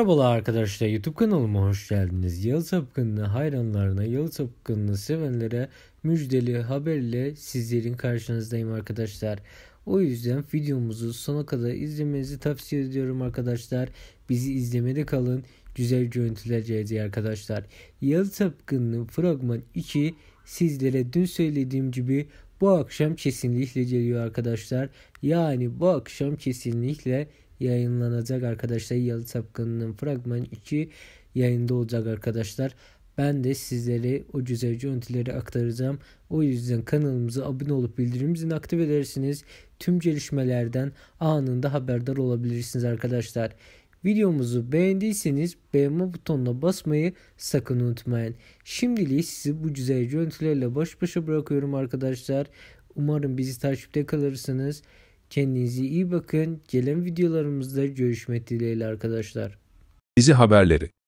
Merhabalar arkadaşlar YouTube kanalıma hoş geldiniz. Yalı Sapkınlı hayranlarına, Yalı Sapkınlı sevenlere müjdeli haberle sizlerin karşınızdayım arkadaşlar. O yüzden videomuzu sona kadar izlemenizi tavsiye ediyorum arkadaşlar. Bizi izlemede kalın. Güzel görüntüler geldi arkadaşlar. Yalı Sapkınlı Fragman 2 sizlere dün söylediğim gibi bu akşam kesinlikle geliyor arkadaşlar. Yani bu akşam kesinlikle yayınlanacak arkadaşlar. Yalı Sapkanı'nın fragman 2 yayında olacak arkadaşlar. Ben de sizlere o güzel görüntüleri aktaracağım. O yüzden kanalımıza abone olup bildirimimizi zilini aktif edersiniz. Tüm gelişmelerden anında haberdar olabilirsiniz arkadaşlar. Videomuzu beğendiyseniz beğenme butonuna basmayı sakın unutmayın. Şimdilik sizi bu güzel görüntülerle baş başa bırakıyorum arkadaşlar. Umarım bizi takipte kalırsınız. Kendinize iyi bakın. Gelen videolarımızda görüşmek dileğiyle arkadaşlar. Dizi haberleri